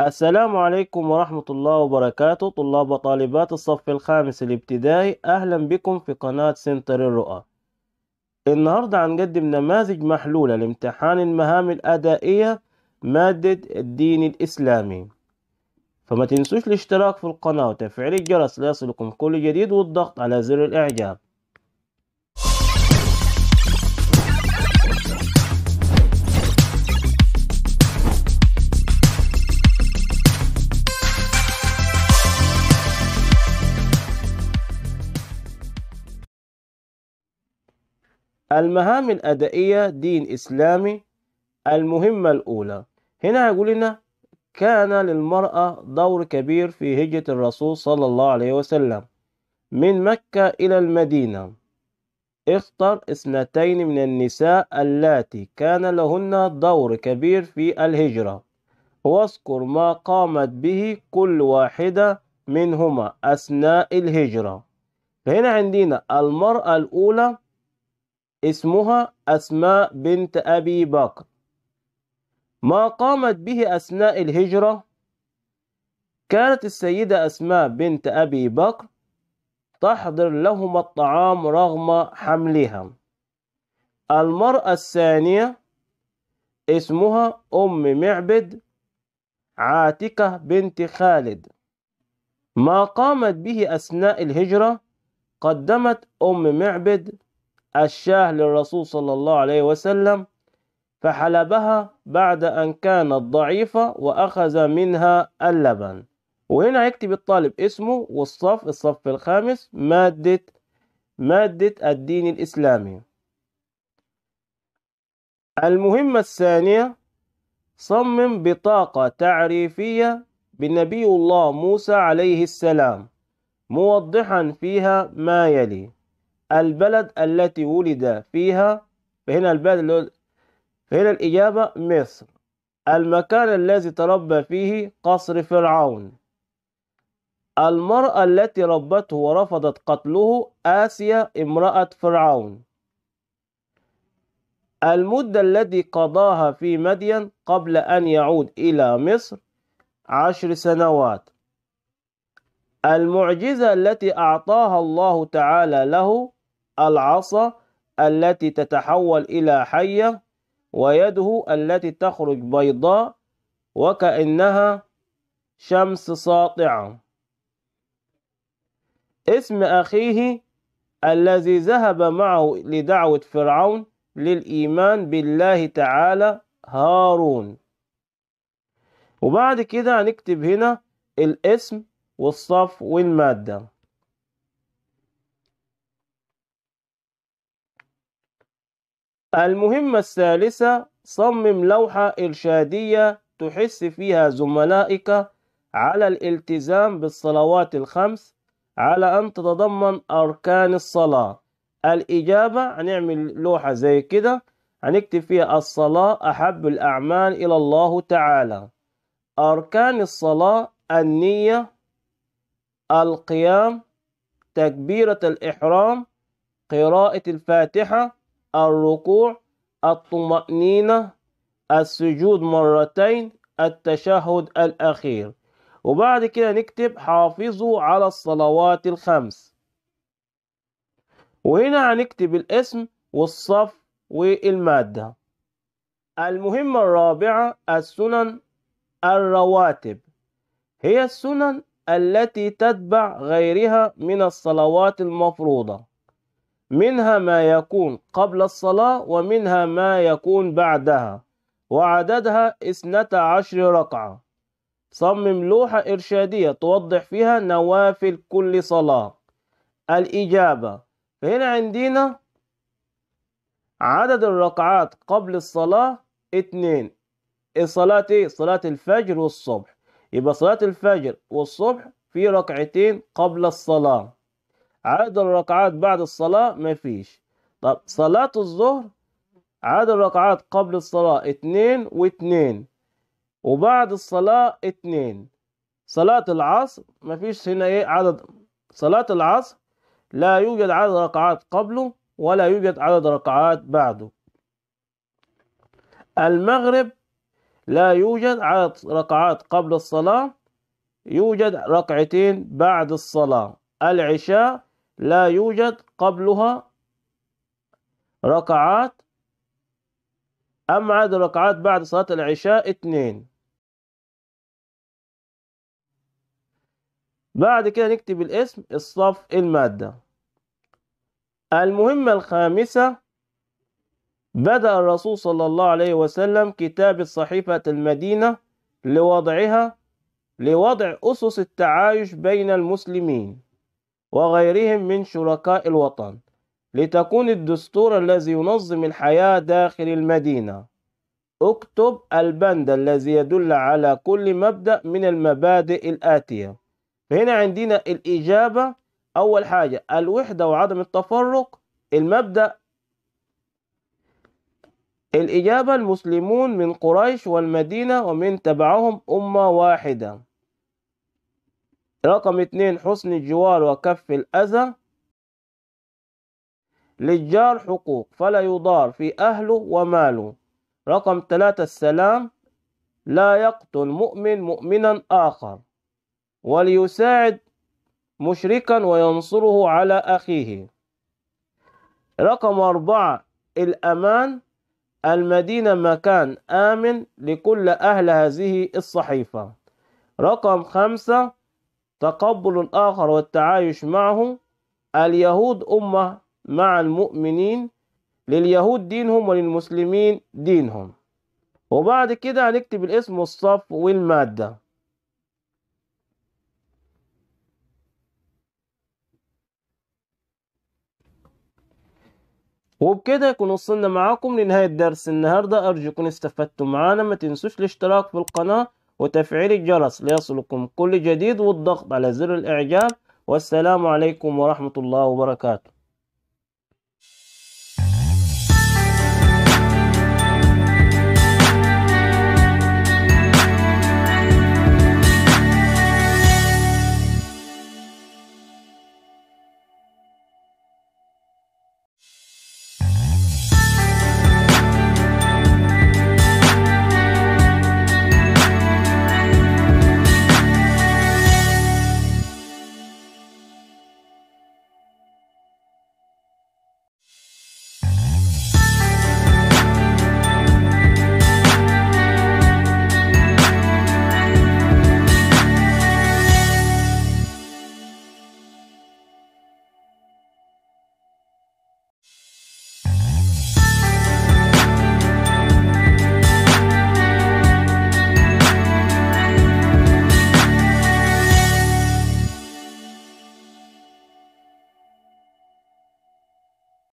السلام عليكم ورحمة الله وبركاته طلاب وطالبات الصف الخامس الابتدائي أهلا بكم في قناة سنتر الرؤى النهاردة هنقدم نماذج محلولة لامتحان المهام الأدائية مادة الدين الإسلامي فما تنسوش الاشتراك في القناة وتفعيل الجرس ليصلكم كل جديد والضغط على زر الإعجاب المهام الأدائية دين إسلامي المهمة الأولى هنا هيقول لنا كان للمرأة دور كبير في هجرة الرسول صلى الله عليه وسلم من مكة إلى المدينة اختر اثنتين من النساء اللاتي كان لهن دور كبير في الهجرة واذكر ما قامت به كل واحدة منهما أثناء الهجرة هنا عندنا المرأة الأولى اسمها أسماء بنت أبي بكر ما قامت به أثناء الهجرة كانت السيدة أسماء بنت أبي بكر تحضر لهما الطعام رغم حملها المرأة الثانية اسمها أم معبد عاتكة بنت خالد ما قامت به أثناء الهجرة قدمت أم معبد الشاه للرسول صلى الله عليه وسلم فحلبها بعد أن كانت ضعيفة وأخذ منها اللبن وهنا هيكتب الطالب اسمه والصف الصف الخامس مادة مادة الدين الإسلامي المهمة الثانية صمم بطاقة تعريفية بنبي الله موسى عليه السلام موضحا فيها ما يلي البلد التي ولد فيها فهنا البلد فهنا الإجابة مصر المكان الذي تربى فيه قصر فرعون المرأة التي ربته ورفضت قتله آسيا امرأة فرعون المدة التي قضاها في مدين قبل أن يعود إلى مصر عشر سنوات المعجزة التي أعطاها الله تعالى له العصا التي تتحول إلى حية ويده التي تخرج بيضاء وكأنها شمس ساطعة اسم أخيه الذي ذهب معه لدعوة فرعون للإيمان بالله تعالى هارون وبعد كده هنكتب هنا الاسم والصف والمادة المهمة الثالثة صمم لوحة إرشادية تحس فيها زملائك على الالتزام بالصلوات الخمس على أن تتضمن أركان الصلاة الإجابة هنعمل لوحة زي كده هنكتب فيها الصلاة أحب الأعمال إلى الله تعالى أركان الصلاة النية القيام تكبيرة الإحرام قراءة الفاتحة الركوع الطمأنينة السجود مرتين التشهد الأخير وبعد كده نكتب حافظوا على الصلوات الخمس وهنا هنكتب الاسم والصف والمادة المهمة الرابعة السنن الرواتب هي السنن التي تتبع غيرها من الصلوات المفروضة منها ما يكون قبل الصلاة ومنها ما يكون بعدها وعددها اثنتا عشر ركعة صمم لوحة إرشادية توضح فيها نوافل كل صلاة الإجابة هنا عندنا عدد الركعات قبل الصلاة اتنين الصلاة ايه؟ صلاة الفجر والصبح يبقى صلاة الفجر والصبح في ركعتين قبل الصلاة عدد الركعات بعد الصلاة مفيش طب صلاة الظهر عدد الركعات قبل الصلاة اتنين واتنين وبعد الصلاة اتنين صلاة العصر مفيش هنا ايه عدد صلاة العصر لا يوجد عدد ركعات قبله ولا يوجد عدد ركعات بعده المغرب لا يوجد عدد ركعات قبل الصلاة يوجد ركعتين بعد الصلاة العشاء لا يوجد قبلها ركعات عدد ركعات بعد صلاة العشاء اثنين بعد كده نكتب الاسم الصف المادة المهمة الخامسة بدأ الرسول صلى الله عليه وسلم كتابة صحيفة المدينة لوضعها لوضع أسس التعايش بين المسلمين وغيرهم من شركاء الوطن لتكون الدستور الذي ينظم الحياة داخل المدينة اكتب البند الذي يدل على كل مبدأ من المبادئ الآتية فهنا عندنا الإجابة أول حاجة الوحدة وعدم التفرق المبدأ الإجابة المسلمون من قريش والمدينة ومن تبعهم أمة واحدة رقم اتنين حسن الجوار وكف الأذى للجار حقوق فلا يضار في أهله وماله رقم ثلاثة السلام لا يقتل مؤمن مؤمنا آخر وليساعد مشركا وينصره على أخيه رقم أربعة الأمان المدينة مكان آمن لكل أهل هذه الصحيفة رقم خمسة تقبل الآخر والتعايش معه اليهود أمة مع المؤمنين لليهود دينهم وللمسلمين دينهم وبعد كده هنكتب الاسم والصف والمادة وبكده يكون وصلنا معاكم لنهاية درس النهاردة أرجو يكون استفدتم معانا ما تنسوش الاشتراك في القناة وتفعيل الجرس ليصلكم كل جديد والضغط على زر الإعجاب والسلام عليكم ورحمة الله وبركاته